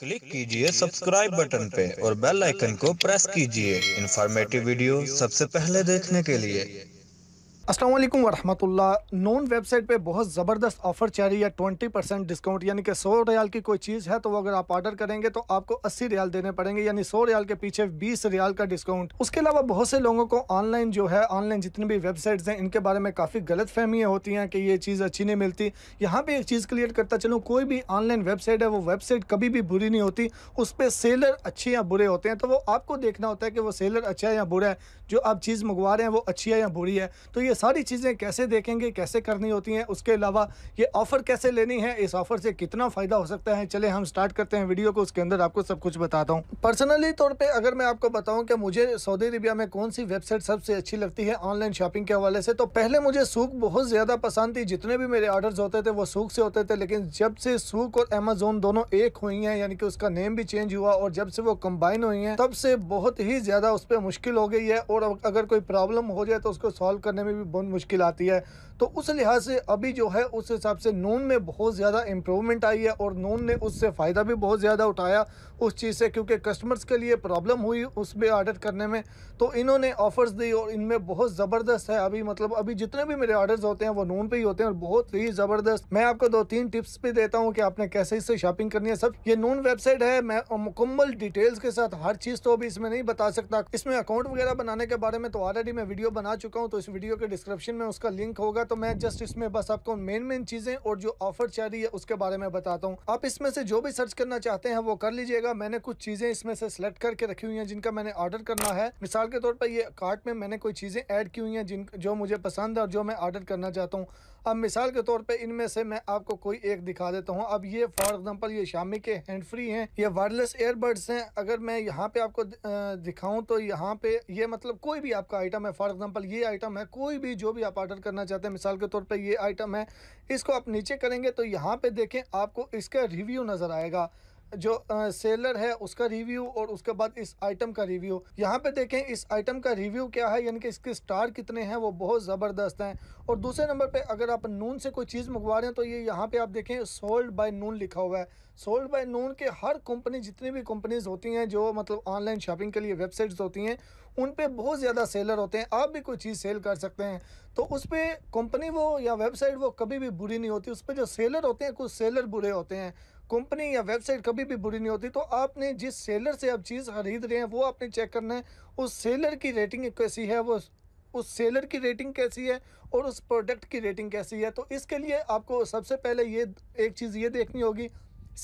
click कीजिए subscribe button पे और बेल आइकन को प्रेस कीजिए इन्फॉर्मेटिव वीडियो सबसे पहले देखने के लिए असलम वरहमतुल्ला नॉन वेबसाइट पे बहुत ज़बरदस्त ऑफर चल रही है ट्वेंटी परसेंट डिस्काउंट यानी कि सौ रियाल की कोई चीज़ है तो वो अगर आप ऑर्डर करेंगे तो आपको अस्सी रियाल देने पड़ेंगे यानी सौ रियाल के पीछे बीस रियाल का डिस्काउंट उसके अलावा बहुत से लोगों को ऑनलाइन जो है ऑनलाइन जितनी भी वेबसाइट्स हैं इनके बारे में काफ़ी गलत फहमियाँ होती हैं कि ये चीज़ अच्छी नहीं मिलती यहाँ पर एक चीज़ क्लियर करता चलूँ कोई भी ऑनलाइन वेबसाइट है वो वेबसाइट कभी भी बुरी नहीं होती उस पर सेलर अच्छे या बुरे होते हैं तो वो आपको देखना होता है कि वो सेलर अच्छा है या बुरा है जो आप चीज़ मंगवा रहे हैं वो अच्छी है या बुरी है तो ये ये सारी चीज़ें कैसे देखेंगे कैसे करनी होती हैं उसके अलावा ये ऑफ़र कैसे लेनी है इस ऑफ़र से कितना फ़ायदा हो सकता है चले हम स्टार्ट करते हैं वीडियो को उसके अंदर आपको सब कुछ बताता हूँ पर्सनली तौर पर अगर मैं आपको बताऊँ कि मुझे सऊदी अरबिया में कौन सी वेबसाइट सबसे अच्छी लगती है ऑनलाइन शॉपिंग के हवाले से तो पहले मुझे सूख बहुत ज़्यादा पसंद थी जितने भी मेरे ऑर्डर्स होते थे वो सूख से होते थे लेकिन जब से सूख और अमेजोन दोनों एक हुई हैं यानी कि उसका नेम भी चेंज हुआ और जब से वो कंबाइन हुई हैं तब से बहुत ही ज़्यादा उस पर मुश्किल हो गई है और अगर कोई प्रॉब्लम हो जाए तो उसको सॉल्व करने में भी बहुत मुश्किल आती है तो उस लिहाज से अभी जो है उस हिसाब से नून में बहुत ज़्यादा इम्प्रूवमेंट आई है और नून ने उससे फ़ायदा भी बहुत ज़्यादा उठाया उस चीज़ से क्योंकि कस्टमर्स के लिए प्रॉब्लम हुई उसमें ऑर्डर करने में तो इन्होंने ऑफ़र्स दी और इनमें बहुत ज़बरदस्त है अभी मतलब अभी जितने भी मेरे ऑर्डर्स होते हैं वो नून पर ही होते हैं और बहुत ही ज़बरदस्त मैं आपको दो तीन टिप्स भी देता हूँ कि आपने कैसे इससे शॉपिंग करनी है सब ये नून वेबसाइट है मैं मुकम्मल डिटेल्स के साथ हर चीज़ तो अभी इसमें नहीं बता सकता इसमें अकाउंट वगैरह बनाने के बारे में तो ऑलरेडी मैं वीडियो बना चुका हूँ तो इस वीडियो के डिस्क्रिप्शन में उसका लिंक होगा तो मैं जस्ट इसमें बस आपको मेन मेन चीजें और जो ऑफर चल रही है उसके बारे में बताता हूँ आप इसमें से जो भी सर्च करना चाहते हैं वो कर लीजिएगा मैंने कुछ चीजें इसमें से सिलेक्ट करके रखी हुई है जिनका मैंने ऑर्डर करना है मिसाल के तौर पर ये कार्ट में मैंने कोई चीजें ऐड की हुई हैं जिन जो मुझे पसंद है और जो मैं ऑर्डर करना चाहता हूँ अब मिसाल के तौर पर इनमें से मैं आपको कोई एक दिखा देता हूँ अब ये फॉर एग्जाम्पल ये शामी के हैंड फ्री हैं ये वायरलेस एयरबड्स हैं अगर मैं यहाँ पे आपको दिखाऊं तो यहाँ पे ये मतलब कोई भी आपका आइटम है फॉर एग्जाम्पल ये आइटम है कोई भी जो भी आप ऑर्डर करना चाहते हैं मिसाल के तौर पर ये आइटम है इसको आप नीचे करेंगे तो यहाँ पर देखें आपको इसका रिव्यू नज़र आएगा जो सेलर है उसका रिव्यू और उसके बाद इस आइटम का रिव्यू यहाँ पे देखें इस आइटम का रिव्यू क्या है यानी कि इसके स्टार कितने हैं वो बहुत ज़बरदस्त हैं और दूसरे नंबर पे अगर आप नून से कोई चीज़ मंगवा रहे हैं तो ये यह यहाँ पे आप देखें सोल्ड बाय नून लिखा हुआ है सोल्ड बाय नून के हर कंपनी जितनी भी कंपनीज होती हैं जो मतलब ऑनलाइन शॉपिंग के लिए वेबसाइट्स होती हैं उन पर बहुत ज़्यादा सेलर होते हैं आप भी कोई चीज़ सेल कर सकते हैं तो उस पर कंपनी वो या वेबसाइट वो कभी भी बुरी नहीं होती उस पर जो सेलर होते हैं कुछ सेलर बुरे होते हैं कंपनी या वेबसाइट कभी भी बुरी नहीं होती तो आपने जिस सेलर से आप चीज़ खरीद रहे हैं वो आपने चेक करना है उस सेलर की रेटिंग कैसी है वो उस सेलर की रेटिंग कैसी है और उस प्रोडक्ट की रेटिंग कैसी है तो इसके लिए आपको सबसे पहले ये एक चीज़ ये देखनी होगी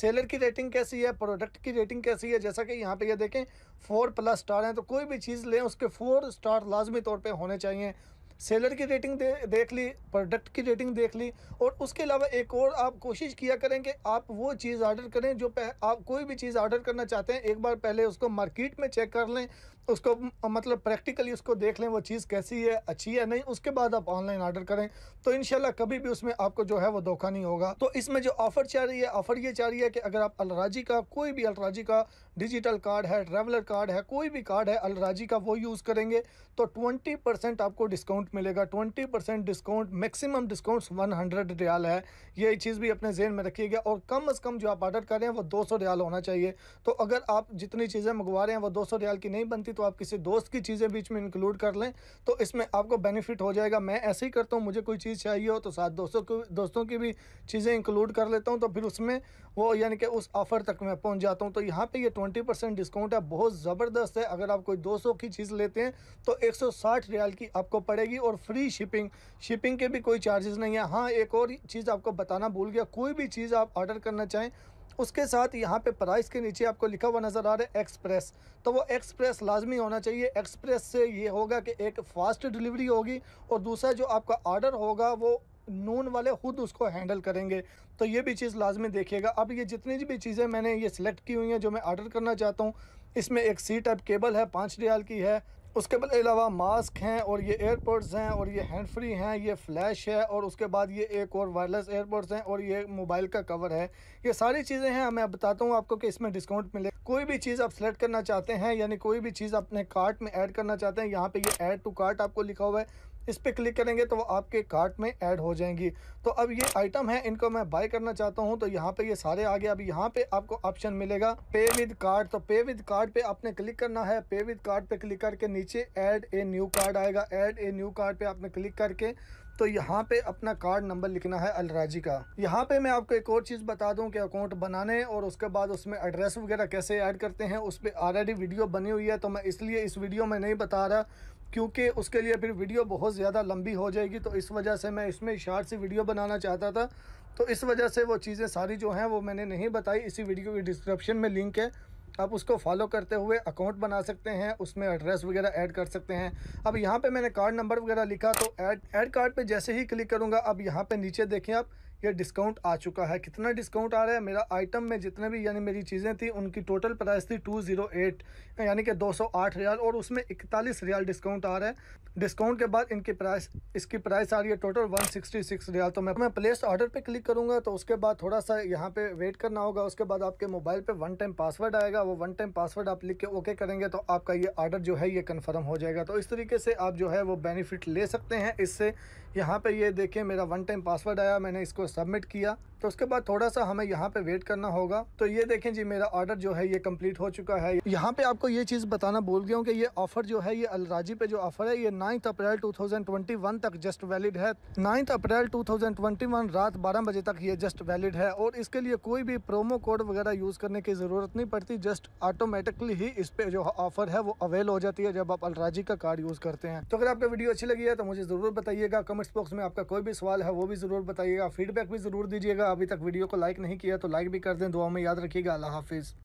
सेलर की रेटिंग कैसी है प्रोडक्ट की रेटिंग कैसी है जैसा कि यहाँ पे ये यह देखें फोर प्लस स्टार हैं तो कोई भी चीज़ लें उसके फोर स्टार लाजमी तौर पे होने चाहिए सेलर की रेटिंग दे, देख ली प्रोडक्ट की रेटिंग देख ली और उसके अलावा एक और आप कोशिश किया करें कि आप वो चीज़ ऑर्डर करें जो आप कोई भी चीज़ ऑर्डर करना चाहते हैं एक बार पहले उसको मार्केट में चेक कर लें उसको मतलब प्रैक्टिकली उसको देख लें वो चीज़ कैसी है अच्छी है नहीं उसके बाद आप ऑनलाइन ऑर्डर करें तो इन कभी भी उसमें आपको जो है वो धोखा नहीं होगा तो इसमें जो ऑफर चाह रही है ऑफर ये चाह रही है कि अगर आप अलराजी का कोई भी अलराजी का डिजिटल कार्ड है ट्रेवलर कार्ड है कोई भी कार्ड है अलराजी का वो यूज़ करेंगे तो ट्वेंटी परसेंट आपको डिस्काउंट मिलेगा twenty percent discount maximum discount one hundred riyal है ये चीज़ भी अपने जेहन में रखिएगा और कम अज़ कम जो आप ऑर्डर करें वो दो सौ रियाल होना चाहिए तो अगर आप जितनी चीज़ें मंगवा रहे हैं वो दो सौ रियाल की नहीं बनती तो आप किसी दोस्त की चीज़ें बीच में इंक्लूड कर लें तो इसमें आपको बेनिफिट हो जाएगा मैं ऐसे ही करता हूँ मुझे कोई चीज़ चाहिए हो तो साथ दोस्तों को दोस्तों की भी चीज़ें इंक्लूड कर लेता हूँ तो फिर उसमें वो यानी कि उस ऑफ़र तक मैं पहुँच जाता हूँ तो यहाँ पर यह ट्वेंटी डिस्काउंट है बहुत ज़बरदस्त है अगर आप कोई दो की चीज़ लेते हैं तो एक रियाल की आपको पड़ेगी और फ्री शिपिंग शिपिंग के भी कोई चार्जेस नहीं है हाँ एक और चीज़ आपको बताना भूल गया कोई भी चीज़ आप ऑर्डर करना चाहें उसके साथ यहाँ पे प्राइस के नीचे आपको लिखा हुआ नज़र आ रहा है एक्सप्रेस तो वो एक्सप्रेस लाजमी होना चाहिए एक्सप्रेस से ये होगा कि एक फ़ास्ट डिलीवरी होगी और दूसरा जो आपका आर्डर होगा वो नून वाले ख़ुद उसको हैंडल करेंगे तो ये भी चीज़ लाजमी देखिएगा अब ये जितनी भी चीज़ें मैंने ये सिलेक्ट की हुई हैं जो मैं आर्डर करना चाहता हूँ इसमें एक सी टाइप केबल है पाँच रियाल की है उसके अलावा मास्क हैं और ये एयरपोर्ट्स हैं और ये हैंड फ्री हैं ये फ्लैश है और उसके बाद ये एक और वायरलेस एयरपोर्ट्स हैं और ये मोबाइल का कवर है ये सारी चीज़ें हैं मैं बताता हूँ आपको कि इसमें डिस्काउंट मिले कोई भी चीज़ आप सेलेक्ट करना चाहते हैं यानी कोई भी चीज़ अपने कार्ट में ऐड करना चाहते हैं यहाँ पे ये ऐड टू कार्ट आपको लिखा हुआ है इस पर क्लिक करेंगे तो वो आपके कार्ट में ऐड हो जाएंगी तो अब ये आइटम है इनको मैं बाय करना चाहता हूँ तो यहाँ पे ये सारे आगे अब यहाँ पे आपको ऑप्शन मिलेगा पे विद कार्ड तो पे विद कार्ड पे आपने क्लिक करना है पे विद कार्ड पे क्लिक करके नीचे ऐड ए न्यू कार्ड आएगा ऐड ए न्यू कार्ड पे आपने क्लिक करके तो यहाँ पे अपना कार्ड नंबर लिखना है अलराजी का यहाँ पे मैं आपको एक और चीज़ बता दूँ कि अकाउंट बनाने और उसके बाद उसमें एड्रेस वगैरह कैसे ऐड करते हैं उस पर ऑलरेडी वीडियो बनी हुई है तो मैं इसलिए इस वीडियो में नहीं बता रहा क्योंकि उसके लिए फिर वीडियो बहुत ज़्यादा लंबी हो जाएगी तो इस वजह से मैं इसमें शार्ट सी वीडियो बनाना चाहता था तो इस वजह से वो चीज़ें सारी जो हैं वो मैंने नहीं बताई इसी वीडियो की डिस्क्रिप्शन में लिंक है आप उसको फॉलो करते हुए अकाउंट बना सकते हैं उसमें एड्रेस वगैरह ऐड कर सकते हैं अब यहाँ पे मैंने कार्ड नंबर वगैरह लिखा तो ऐड ऐड कार्ड पे जैसे ही क्लिक करूँगा अब यहाँ पे नीचे देखें आप ये डिस्काउंट आ चुका है कितना डिस्काउंट आ रहा है मेरा आइटम में जितने भी यानी मेरी चीज़ें थी उनकी टोटल प्राइस थी टू ज़ीरो एट यानी कि दो सौ आठ रियाल और उसमें इकतालीस रियाल डिस्काउंट आ रहा है डिस्काउंट के बाद इनकी प्राइस इसकी प्राइस आ रही है total one sixty six riyal तो मैं मैं प्लेस ऑर्डर पर क्लिक करूँगा तो उसके बाद थोड़ा सा यहाँ पर वेट करना होगा उसके बाद आपके मोबाइल पर वन टाइम पासवर्ड आएगा वो वन टाइम पासवर्ड आप लिख के ओके करेंगे तो आपका ये ऑर्डर जो है ये कन्फर्म हो जाएगा तो इस तरीके से आप जो है वो बेनिफिट ले सकते हैं इससे यहाँ पे ये देखिए मेरा वन टाइम पासवर्ड आया मैंने इसको सबमिट किया तो उसके बाद थोड़ा सा हमें यहाँ पे वेट करना होगा तो ये देखें जी मेरा ऑर्डर जो है ये कंप्लीट हो चुका है यहाँ पे आपको ये चीज़ बताना भूल गया हूँ कि ये ऑफर जो है ये अलराजी पे जो ऑफर है ये नाइन्थ अप्रैल 2021 तक जस्ट वैलिड है नाइन्थ अप्रैल 2021 रात बारह बजे तक ये जस्ट वैलिड है और इसके लिए कोई भी प्रोमो कोड वगैरह यूज़ करने की ज़रूरत नहीं पड़ती जस्ट ऑटोमेटिकली ही इस पर जो ऑफर है वो अवेल हो जाती है जब आप अलराजी का कार्ड यूज़ करते हैं तो अगर आपको वीडियो अच्छी लगी है तो मुझे ज़रूर बताइएगा कमेंट टेक्स्ट बॉक्स में आपका कोई भी सवाल है वो भी ज़रूर बताइएगा फीडबैक भी ज़रूर दीजिएगा अभी तक वीडियो को लाइक नहीं किया तो लाइक भी कर दें दुआ में याद रखिएगा अल्लाह हाफिज़